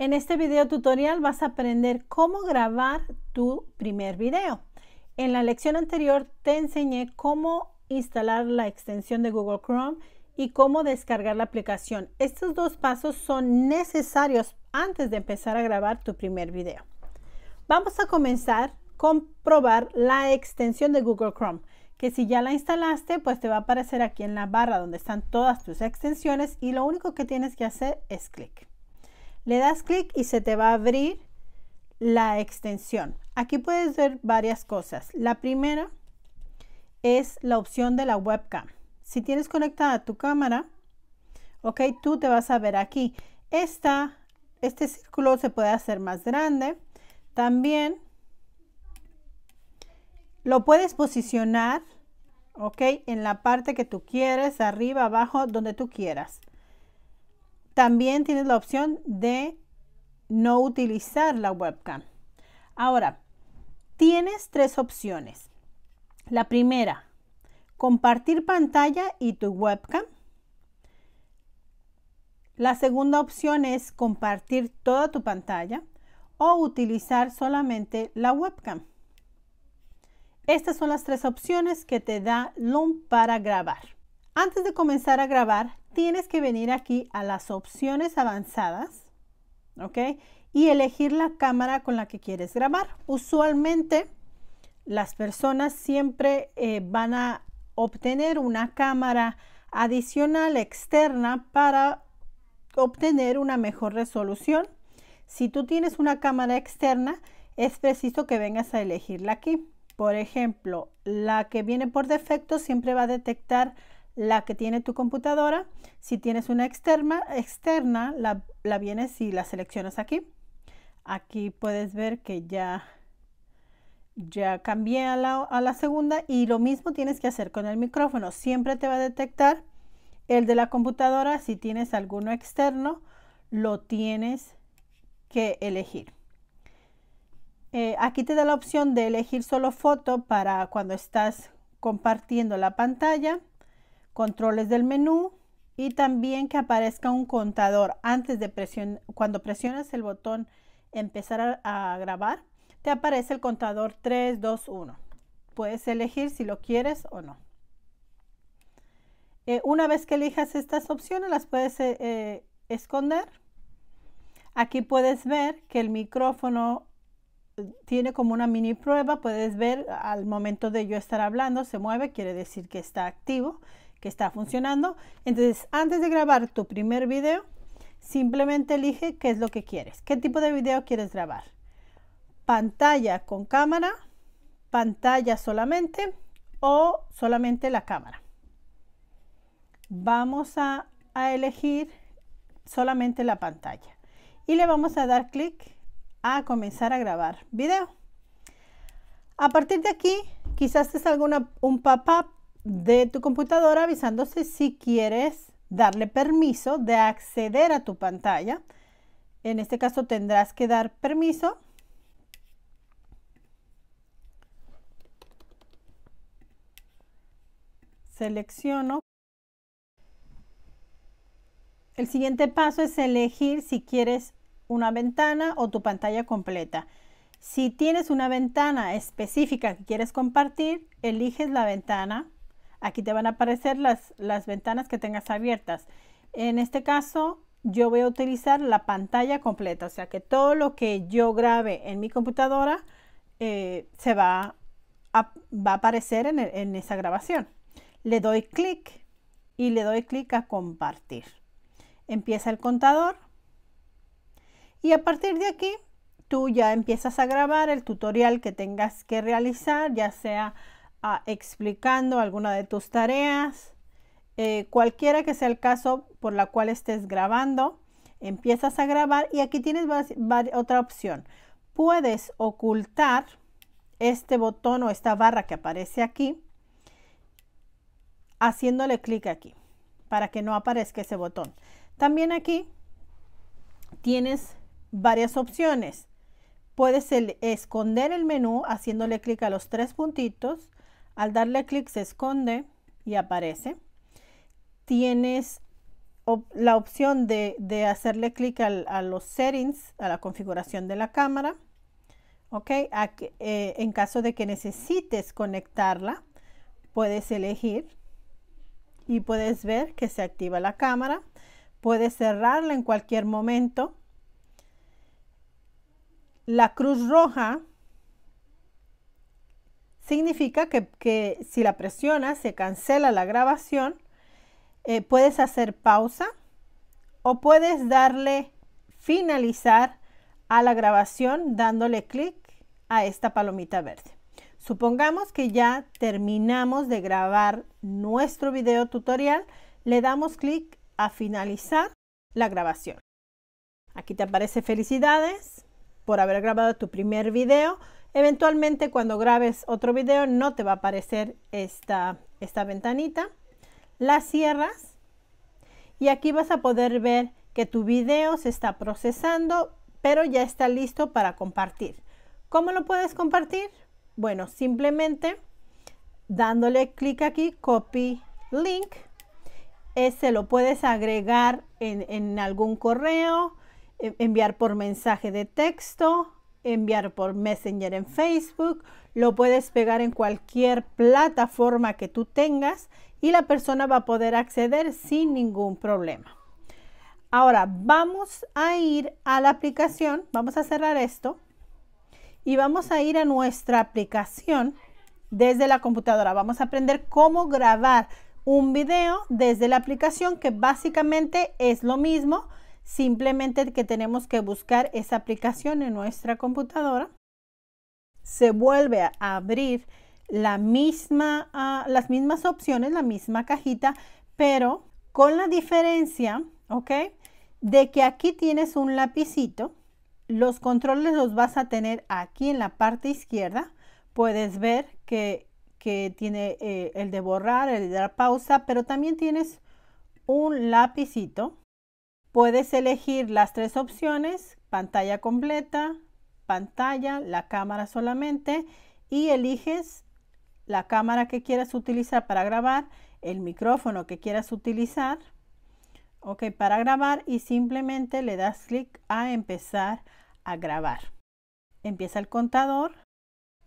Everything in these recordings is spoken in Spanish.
En este video tutorial vas a aprender cómo grabar tu primer video. En la lección anterior te enseñé cómo instalar la extensión de Google Chrome y cómo descargar la aplicación. Estos dos pasos son necesarios antes de empezar a grabar tu primer video. Vamos a comenzar con probar la extensión de Google Chrome, que si ya la instalaste, pues te va a aparecer aquí en la barra donde están todas tus extensiones y lo único que tienes que hacer es clic. Le das clic y se te va a abrir la extensión. Aquí puedes ver varias cosas. La primera es la opción de la webcam. Si tienes conectada tu cámara, ok, tú te vas a ver aquí. Esta, este círculo se puede hacer más grande. También lo puedes posicionar, ok, en la parte que tú quieres, arriba, abajo, donde tú quieras. También tienes la opción de no utilizar la webcam. Ahora, tienes tres opciones. La primera, compartir pantalla y tu webcam. La segunda opción es compartir toda tu pantalla o utilizar solamente la webcam. Estas son las tres opciones que te da Loom para grabar. Antes de comenzar a grabar, tienes que venir aquí a las opciones avanzadas, Y elegir la cámara con la que quieres grabar. Usualmente las personas siempre eh, van a obtener una cámara adicional externa para obtener una mejor resolución. Si tú tienes una cámara externa, es preciso que vengas a elegirla aquí. Por ejemplo, la que viene por defecto siempre va a detectar la que tiene tu computadora. Si tienes una externa, externa la, vienes y la seleccionas aquí. Aquí puedes ver que ya, ya cambié a la, segunda y lo mismo tienes que hacer con el micrófono. Siempre te va a detectar el de la computadora. Si tienes alguno externo, lo tienes que elegir. Eh, aquí te da la opción de elegir solo foto para cuando estás compartiendo la pantalla controles del menú y también que aparezca un contador antes de cuando presionas el botón empezar a, grabar, te aparece el contador 3, 2, 1. Puedes elegir si lo quieres o no. Eh, una vez que elijas estas opciones, las puedes eh, eh, esconder. Aquí puedes ver que el micrófono tiene como una mini prueba. Puedes ver al momento de yo estar hablando, se mueve, quiere decir que está activo que está funcionando. Entonces, antes de grabar tu primer video, simplemente elige qué es lo que quieres, qué tipo de video quieres grabar. Pantalla con cámara, pantalla solamente o solamente la cámara. Vamos a, elegir solamente la pantalla y le vamos a dar clic a comenzar a grabar video. A partir de aquí, quizás te salga un pop-up de tu computadora avisándose si quieres darle permiso de acceder a tu pantalla. En este caso tendrás que dar permiso. Selecciono. El siguiente paso es elegir si quieres una ventana o tu pantalla completa. Si tienes una ventana específica que quieres compartir, eliges la ventana Aquí te van a aparecer las, las ventanas que tengas abiertas. En este caso, yo voy a utilizar la pantalla completa, o sea que todo lo que yo grabe en mi computadora eh, se va a, va a aparecer en, en esa grabación. Le doy clic y le doy clic a compartir. Empieza el contador y a partir de aquí tú ya empiezas a grabar el tutorial que tengas que realizar, ya sea explicando alguna de tus tareas. Eh, cualquiera que sea el caso por la cual estés grabando, empiezas a grabar y aquí tienes otra opción. Puedes ocultar este botón o esta barra que aparece aquí haciéndole clic aquí para que no aparezca ese botón. También aquí tienes varias opciones. Puedes esconder el menú haciéndole clic a los tres puntitos. Al darle clic se esconde y aparece. Tienes la opción de, hacerle clic a los settings, a la configuración de la cámara. ¿Ok? Eh, en caso de que necesites conectarla, puedes elegir y puedes ver que se activa la cámara. Puedes cerrarla en cualquier momento. La cruz roja Significa que, si la presionas se cancela la grabación, eh, puedes hacer pausa o puedes darle finalizar a la grabación dándole clic a esta palomita verde. Supongamos que ya terminamos de grabar nuestro video tutorial, le damos clic a finalizar la grabación. Aquí te aparece felicidades por haber grabado tu primer video. Eventualmente cuando grabes otro video no te va a aparecer esta, esta ventanita. La cierras y aquí vas a poder ver que tu video se está procesando, pero ya está listo para compartir. ¿Cómo lo puedes compartir? Bueno, simplemente dándole clic aquí, copy link. Ese lo puedes agregar en, en algún correo, eh, enviar por mensaje de texto, enviar por Messenger en Facebook, lo puedes pegar en cualquier plataforma que tú tengas y la persona va a poder acceder sin ningún problema. Ahora vamos a ir a la aplicación, vamos a cerrar esto y vamos a ir a nuestra aplicación desde la computadora. Vamos a aprender cómo grabar un video desde la aplicación que básicamente es lo mismo Simplemente que tenemos que buscar esa aplicación en nuestra computadora. Se vuelve a abrir la misma, ah, las mismas opciones, la misma cajita, pero con la diferencia, ¿ok? De que aquí tienes un lapicito. Los controles los vas a tener aquí en la parte izquierda. Puedes ver que, tiene eh, el de borrar, el de dar pausa, pero también tienes un lapicito Puedes elegir las tres opciones, pantalla completa, pantalla, la cámara solamente y eliges la cámara que quieras utilizar para grabar, el micrófono que quieras utilizar, ok, para grabar y simplemente le das clic a empezar a grabar. Empieza el contador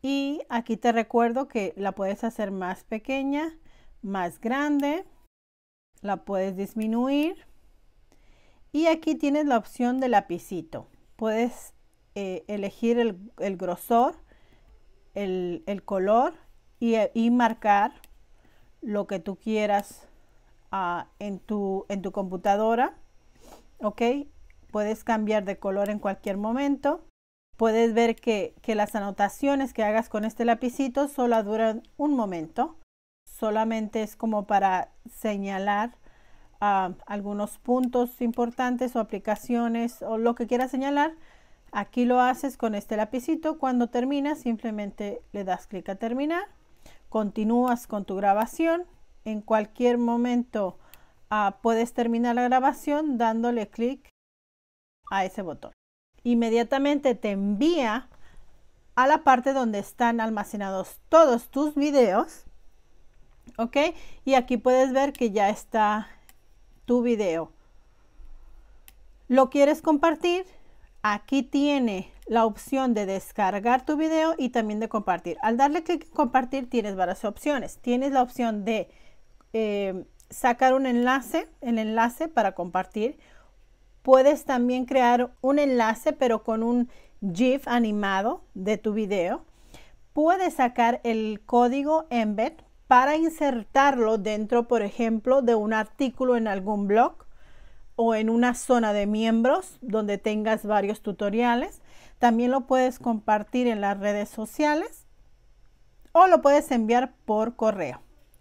y aquí te recuerdo que la puedes hacer más pequeña, más grande, la puedes disminuir y aquí tienes la opción de lapicito. Puedes eh, elegir el, grosor, el, color eh, y, marcar lo que tú quieras ah, en, tu, computadora. ¿Ok? Puedes cambiar de color en cualquier momento. Puedes ver que, que las anotaciones que hagas con este lapicito solo duran un momento. Solamente es como para señalar algunos puntos importantes o aplicaciones o lo que quieras señalar, aquí lo haces con este lapicito. Cuando terminas, simplemente le das clic a terminar. Continúas con tu grabación. En cualquier momento ah, puedes terminar la grabación dándole clic a ese botón. Inmediatamente te envía a la parte donde están almacenados todos tus videos. ¿Ok? Y aquí puedes ver que ya está tu video. ¿Lo quieres compartir? Aquí tiene la opción de descargar tu video y también de compartir. Al darle clic en compartir tienes varias opciones. Tienes la opción de eh, sacar un enlace, el enlace para compartir. Puedes también crear un enlace pero con un GIF animado de tu video. Puedes sacar el código embed para insertarlo dentro, por ejemplo, de un artículo en algún blog o en una zona de miembros donde tengas varios tutoriales. También lo puedes compartir en las redes sociales o lo puedes enviar por correo.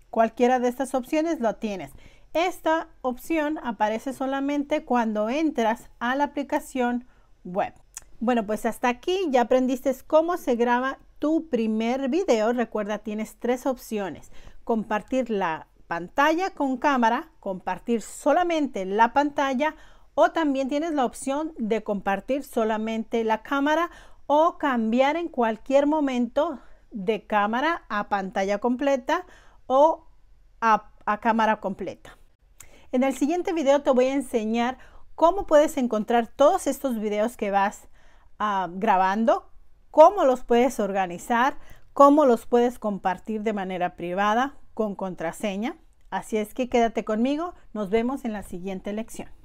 Cualquiera de estas opciones lo tienes. Esta opción aparece solamente cuando entras a la aplicación web. Bueno, pues hasta aquí ya aprendiste cómo se graba tu primer video, recuerda, tienes tres opciones. Compartir la pantalla con cámara, compartir solamente la pantalla o también tienes la opción de compartir solamente la cámara o cambiar en cualquier momento de cámara a pantalla completa o a, cámara completa. En el siguiente video te voy a enseñar cómo puedes encontrar todos estos videos que vas ah, grabando, cómo los puedes organizar, cómo los puedes compartir de manera privada con contraseña. Así es que quédate conmigo, nos vemos en la siguiente lección.